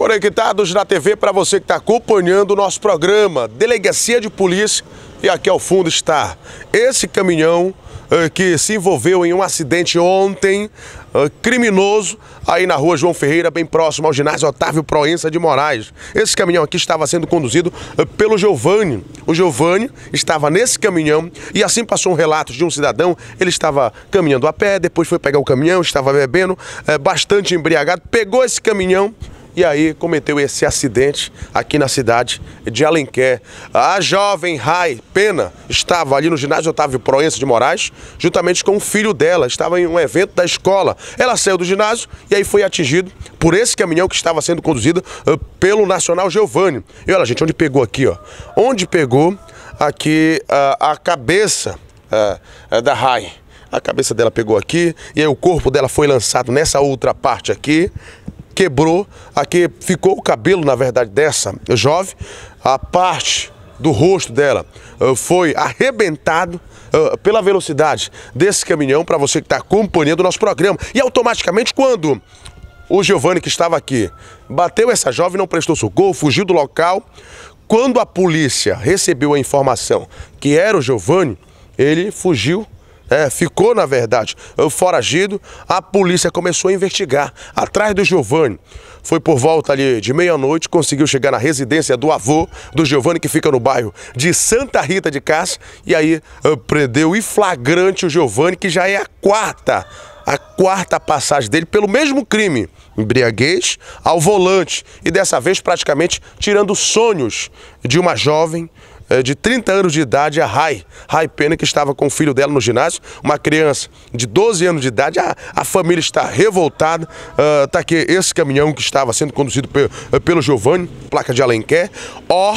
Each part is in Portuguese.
Conectados na TV para você que está acompanhando o nosso programa, Delegacia de Polícia, e aqui ao fundo está esse caminhão eh, que se envolveu em um acidente ontem, eh, criminoso, aí na rua João Ferreira, bem próximo ao ginásio Otávio Proença de Moraes. Esse caminhão aqui estava sendo conduzido eh, pelo Giovanni. O Giovanni estava nesse caminhão e assim passou um relato de um cidadão. Ele estava caminhando a pé, depois foi pegar o caminhão, estava bebendo, bastante embriagado, pegou esse caminhão e aí cometeu esse acidente aqui na cidade de Alenquer. A jovem Rai Pena estava ali no ginásio Otávio Proença de Moraes, juntamente com o filho dela, estava em um evento da escola. Ela saiu do ginásio e aí foi atingido por esse caminhão que estava sendo conduzido eh, pelo Nacional Giovanni. E olha, gente, onde pegou aqui, ó. Onde pegou aqui a, eh, a cabeça eh, da Rai. A cabeça dela pegou aqui e aí o corpo dela foi lançado nessa outra parte aqui quebrou, aqui ficou o cabelo, na verdade, dessa jovem, a parte do rosto dela eh, foi arrebentado eh, pela velocidade desse caminhão para você que está acompanhando o nosso programa. E automaticamente, quando o Giovanni, que estava aqui, bateu essa jovem, não prestou socorro, fugiu do local, quando a polícia recebeu a informação que era o Giovanni, ele fugiu é, ficou, na verdade, foragido. A polícia começou a investigar atrás do Giovanni. Foi por volta ali de meia-noite, conseguiu chegar na residência do avô do Giovanni, que fica no bairro de Santa Rita de Cássia. E aí eh, prendeu e flagrante o Giovanni, que já é a quarta a quarta passagem dele pelo mesmo crime, embriaguez ao volante e dessa vez praticamente tirando sonhos de uma jovem eh, de 30 anos de idade, a Rai. Rai Pena, que estava com o filho dela no ginásio, uma criança de 12 anos de idade. A, a família está revoltada. Está ah, uh, aqui esse caminhão que estava sendo conduzido pe eh, pelo Giovanni, placa de Alenquer, O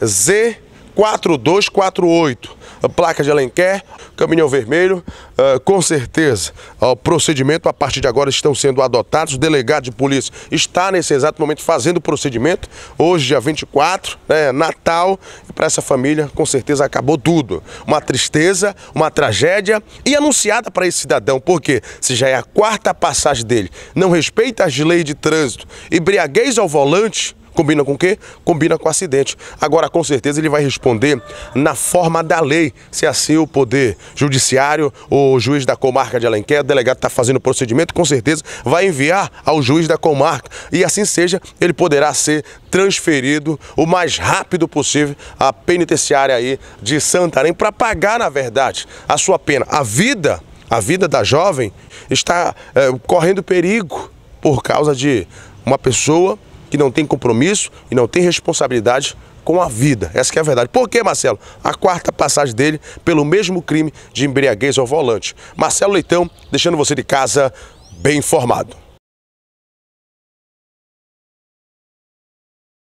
OBZ4248 placa de Alenquer, caminhão vermelho. Uh, com certeza, ah, o procedimento a partir de agora estão sendo adotados. O delegado de polícia está nesse exato momento fazendo o procedimento. Hoje, dia 24, né, Natal. E para essa família, com certeza, acabou tudo. Uma tristeza, uma tragédia e anunciada para esse cidadão, porque se já é a quarta passagem dele, não respeita as leis de trânsito, embriaguez ao volante, Combina com o quê? Combina com acidente. Agora, com certeza, ele vai responder na forma da lei, se assim o Poder Judiciário, o juiz da comarca de Alenquer, o delegado está fazendo o procedimento, com certeza vai enviar ao juiz da comarca. E assim seja, ele poderá ser transferido o mais rápido possível à penitenciária aí de Santarém para pagar, na verdade, a sua pena. A vida, a vida da jovem está é, correndo perigo por causa de uma pessoa que não tem compromisso e não tem responsabilidade com a vida. Essa é a verdade. Por que, Marcelo? A quarta passagem dele pelo mesmo crime de embriaguez ao volante. Marcelo Leitão, deixando você de casa bem informado.